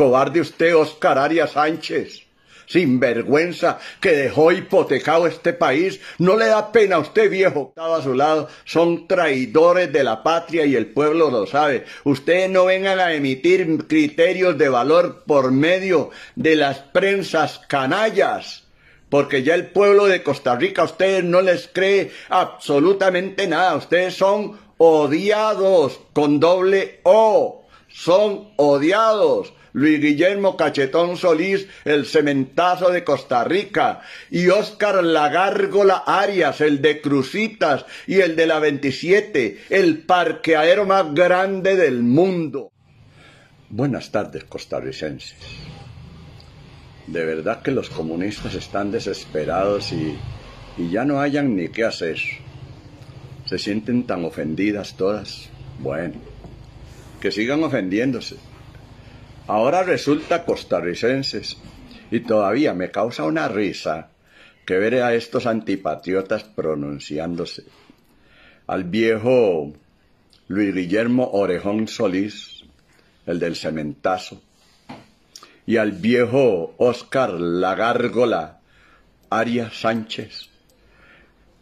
Cobarde usted, Oscar Arias Sánchez. Sinvergüenza que dejó hipotecado este país. No le da pena a usted, viejo. Estaba a su lado. Son traidores de la patria y el pueblo lo sabe. Ustedes no vengan a emitir criterios de valor por medio de las prensas canallas porque ya el pueblo de Costa Rica a ustedes no les cree absolutamente nada. Ustedes son odiados con doble O. Son odiados. Luis Guillermo Cachetón Solís, el cementazo de Costa Rica, y Óscar Lagárgola Arias, el de Crucitas y el de la 27, el parqueadero más grande del mundo. Buenas tardes, costarricenses. De verdad que los comunistas están desesperados y, y ya no hayan ni qué hacer. Se sienten tan ofendidas todas. Bueno, que sigan ofendiéndose ahora resulta costarricenses. Y todavía me causa una risa que ver a estos antipatriotas pronunciándose. Al viejo Luis Guillermo Orejón Solís, el del cementazo, y al viejo Oscar Lagárgola Arias Sánchez,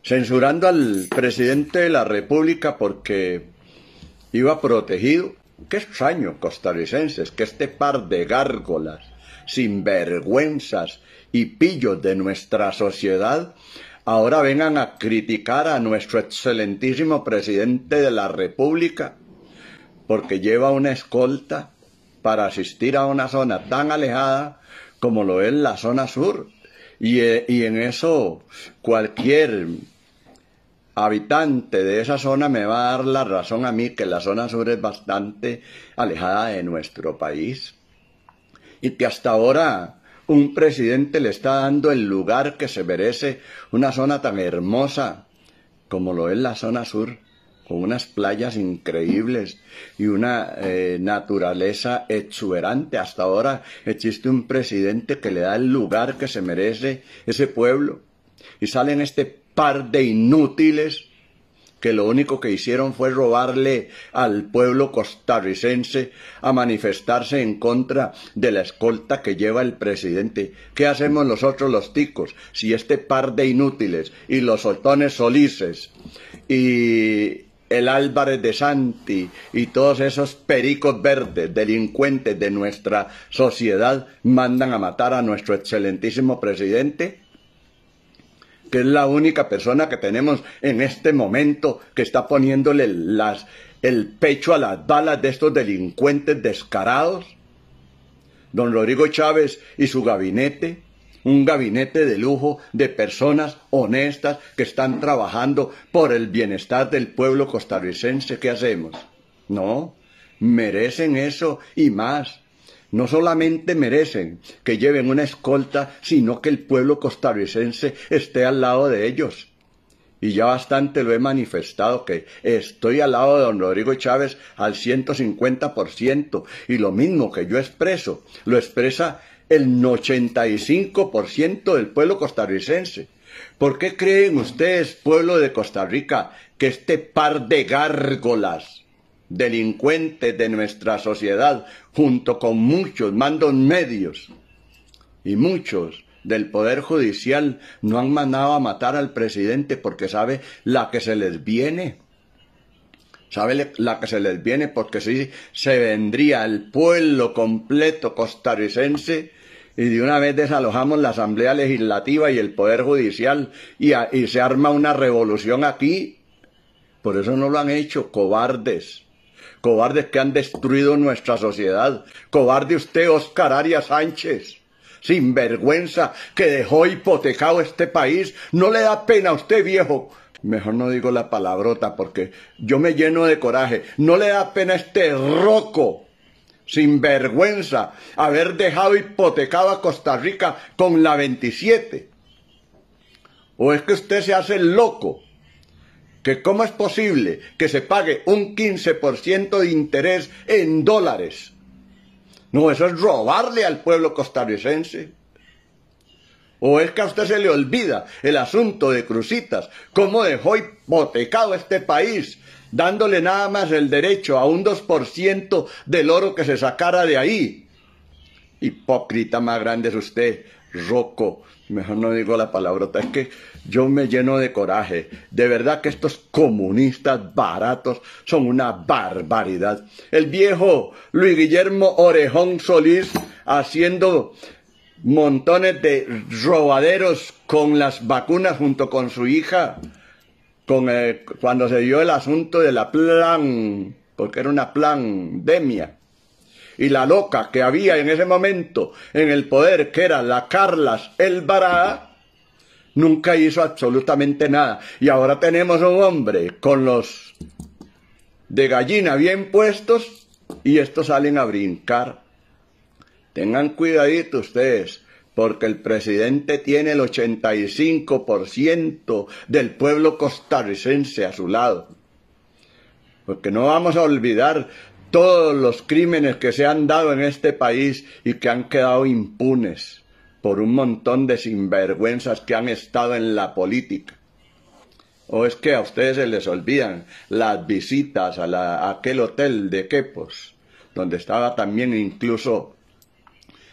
censurando al presidente de la República porque iba protegido Qué extraño, costarricenses, que este par de gárgolas, sinvergüenzas y pillos de nuestra sociedad ahora vengan a criticar a nuestro excelentísimo presidente de la República porque lleva una escolta para asistir a una zona tan alejada como lo es la zona sur. Y, eh, y en eso cualquier habitante de esa zona me va a dar la razón a mí que la zona sur es bastante alejada de nuestro país y que hasta ahora un presidente le está dando el lugar que se merece una zona tan hermosa como lo es la zona sur, con unas playas increíbles y una eh, naturaleza exuberante. Hasta ahora existe un presidente que le da el lugar que se merece ese pueblo. Y sale en este par de inútiles que lo único que hicieron fue robarle al pueblo costarricense a manifestarse en contra de la escolta que lleva el presidente. ¿Qué hacemos nosotros los ticos si este par de inútiles y los soltones solices y el Álvarez de Santi y todos esos pericos verdes, delincuentes de nuestra sociedad, mandan a matar a nuestro excelentísimo presidente? que es la única persona que tenemos en este momento que está poniéndole las, el pecho a las balas de estos delincuentes descarados? Don Rodrigo Chávez y su gabinete, un gabinete de lujo de personas honestas que están trabajando por el bienestar del pueblo costarricense, ¿qué hacemos? No, merecen eso y más no solamente merecen que lleven una escolta, sino que el pueblo costarricense esté al lado de ellos. Y ya bastante lo he manifestado que estoy al lado de don Rodrigo Chávez al 150%. Y lo mismo que yo expreso, lo expresa el 85% del pueblo costarricense. ¿Por qué creen ustedes, pueblo de Costa Rica, que este par de gárgolas delincuentes de nuestra sociedad, junto con muchos mandos medios y muchos del Poder Judicial, no han mandado a matar al presidente porque sabe la que se les viene. ¿Sabe la que se les viene? Porque si se vendría el pueblo completo costarricense y de una vez desalojamos la Asamblea Legislativa y el Poder Judicial y, y se arma una revolución aquí. Por eso no lo han hecho, cobardes cobardes que han destruido nuestra sociedad. Cobarde usted, Oscar Arias Sánchez, sinvergüenza, que dejó hipotecado este país. No le da pena a usted, viejo. Mejor no digo la palabrota porque yo me lleno de coraje. No le da pena a este roco, sinvergüenza, haber dejado hipotecado a Costa Rica con la 27. ¿O es que usted se hace loco? que cómo es posible que se pague un 15% de interés en dólares. No, eso es robarle al pueblo costarricense. ¿O es que a usted se le olvida el asunto de Crucitas? ¿Cómo dejó hipotecado este país dándole nada más el derecho a un 2% del oro que se sacara de ahí? Hipócrita más grande es usted, roco. Mejor no digo la palabrota, es que yo me lleno de coraje. De verdad que estos comunistas baratos son una barbaridad. El viejo Luis Guillermo Orejón Solís haciendo montones de robaderos con las vacunas junto con su hija, con cuando se dio el asunto de la plan, porque era una pandemia. Y la loca que había en ese momento en el poder, que era la Carlas Elbará, nunca hizo absolutamente nada. Y ahora tenemos un hombre con los de gallina bien puestos y estos salen a brincar. Tengan cuidadito ustedes, porque el presidente tiene el 85% del pueblo costarricense a su lado. Porque no vamos a olvidar todos los crímenes que se han dado en este país y que han quedado impunes por un montón de sinvergüenzas que han estado en la política. ¿O es que a ustedes se les olvidan las visitas a, aquel hotel de Quepos, donde estaba también incluso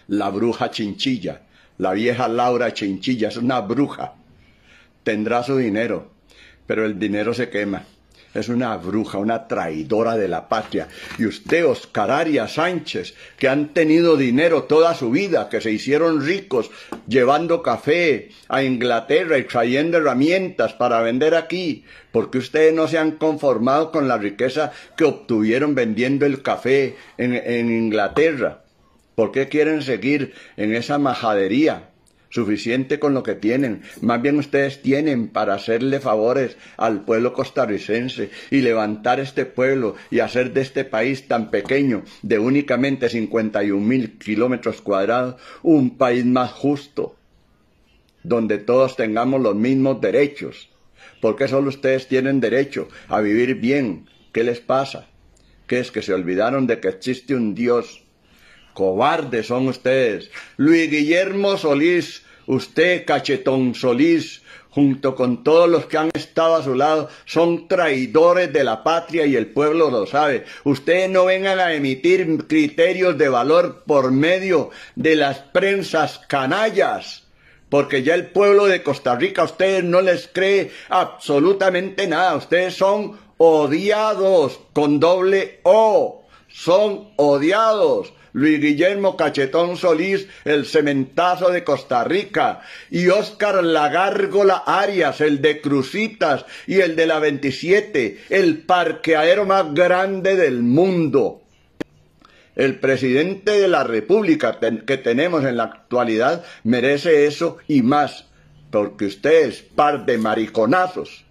la bruja Chinchilla, la vieja Laura Chinchilla, es una bruja, tendrá su dinero, pero el dinero se quema es una bruja, una traidora de la patria. Y usted, Oscar Arias Sánchez, que han tenido dinero toda su vida, que se hicieron ricos llevando café a Inglaterra y trayendo herramientas para vender aquí, porque ustedes no se han conformado con la riqueza que obtuvieron vendiendo el café en, en Inglaterra. ¿Por qué quieren seguir en esa majadería? suficiente con lo que tienen. Más bien ustedes tienen para hacerle favores al pueblo costarricense y levantar este pueblo y hacer de este país tan pequeño, de únicamente 51 mil kilómetros cuadrados, un país más justo, donde todos tengamos los mismos derechos. Porque solo ustedes tienen derecho a vivir bien. ¿Qué les pasa? ¿Qué es que se olvidaron de que existe un Dios? cobardes son ustedes. Luis Guillermo Solís, usted, Cachetón Solís, junto con todos los que han estado a su lado, son traidores de la patria y el pueblo lo sabe. Ustedes no vengan a emitir criterios de valor por medio de las prensas canallas. Porque ya el pueblo de Costa Rica a ustedes no les cree absolutamente nada. Ustedes son odiados con doble O son odiados. Luis Guillermo Cachetón Solís, el cementazo de Costa Rica, y Óscar Lagárgola Arias, el de Crucitas y el de la 27, el parqueadero más grande del mundo. El presidente de la República que tenemos en la actualidad merece eso y más, porque ustedes, par de mariconazos,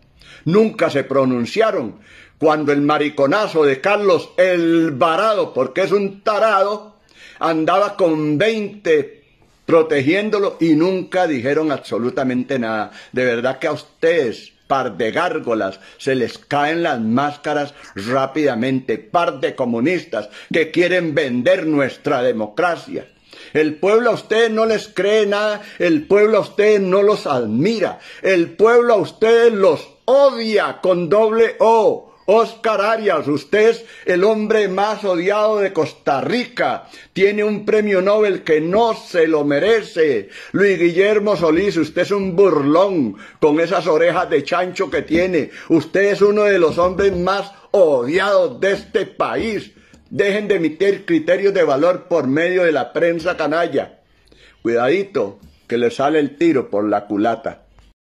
nunca se pronunciaron cuando el mariconazo de Carlos el varado, porque es un tarado, andaba con 20 protegiéndolo y nunca dijeron absolutamente nada. De verdad que a ustedes, par de gárgolas, se les caen las máscaras rápidamente, par de comunistas que quieren vender nuestra democracia. El pueblo a ustedes no les cree nada, el pueblo a ustedes no los admira, el pueblo a ustedes los odia con doble O Oscar Arias, usted es el hombre más odiado de Costa Rica. Tiene un premio Nobel que no se lo merece. Luis Guillermo Solís, usted es un burlón con esas orejas de chancho que tiene. Usted es uno de los hombres más odiados de este país. Dejen de emitir criterios de valor por medio de la prensa canalla. Cuidadito, que le sale el tiro por la culata.